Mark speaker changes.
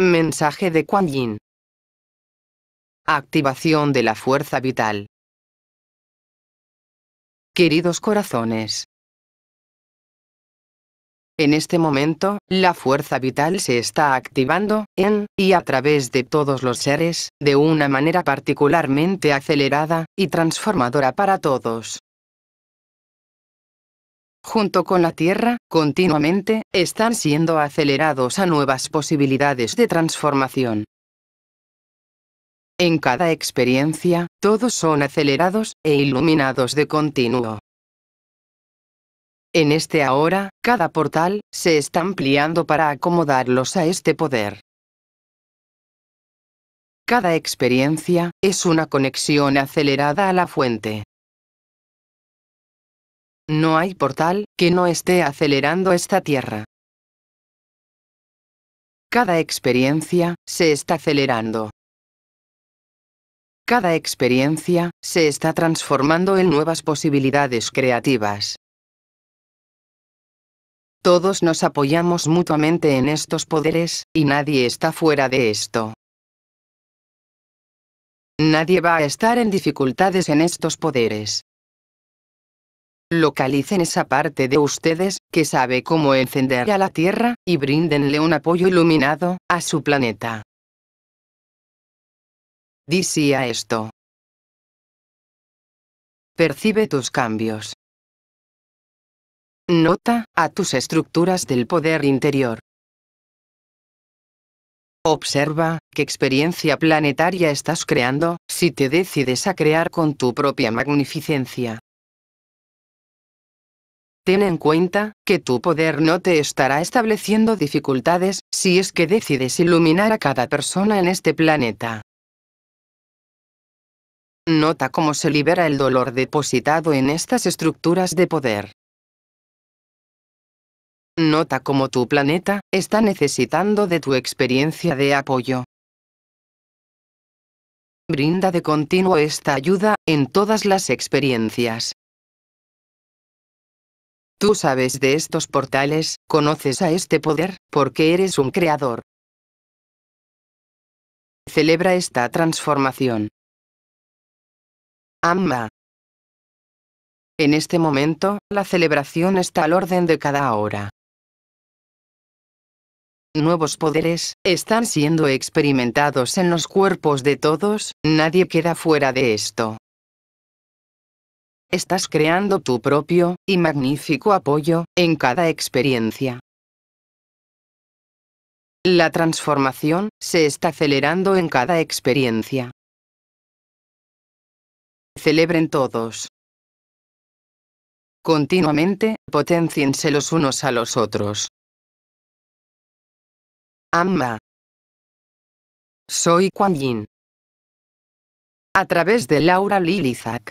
Speaker 1: Mensaje de Kuan Yin. Activación de la fuerza vital. Queridos corazones. En este momento, la fuerza
Speaker 2: vital se está activando, en, y a través de todos los seres, de una manera particularmente acelerada, y transformadora para todos junto con la Tierra, continuamente, están siendo acelerados a nuevas posibilidades de transformación. En cada experiencia, todos son acelerados e iluminados de continuo. En este ahora, cada portal se está ampliando para acomodarlos a este poder. Cada experiencia es una conexión acelerada a la fuente. No hay portal que no esté acelerando esta tierra. Cada experiencia se está acelerando. Cada experiencia se está transformando en nuevas posibilidades creativas. Todos nos apoyamos mutuamente en estos poderes, y nadie está fuera de esto. Nadie va a estar en dificultades en estos poderes localicen esa parte de ustedes, que sabe cómo encender a la Tierra, y bríndenle
Speaker 1: un apoyo iluminado, a su planeta. a esto. Percibe tus cambios. Nota, a tus estructuras del poder interior.
Speaker 2: Observa, qué experiencia planetaria estás creando, si te decides a crear con tu propia magnificencia. Ten en cuenta, que tu poder no te estará estableciendo dificultades, si es que decides iluminar a cada persona en este planeta. Nota cómo se libera el dolor depositado en estas estructuras de
Speaker 1: poder. Nota cómo tu planeta está necesitando de tu experiencia de apoyo.
Speaker 2: Brinda de continuo esta ayuda en todas las experiencias. Tú sabes de estos portales, conoces a este poder, porque
Speaker 1: eres un creador. Celebra esta transformación. Amma. En este momento, la celebración está al orden de cada hora.
Speaker 2: Nuevos poderes, están siendo experimentados en los cuerpos de todos, nadie queda fuera de esto. Estás creando tu propio y magnífico apoyo en cada experiencia.
Speaker 1: La transformación se está acelerando en cada experiencia. Celebren todos. Continuamente, potenciense los unos a los otros. Amma. Soy Kuan Yin. A través de Laura Lilizak.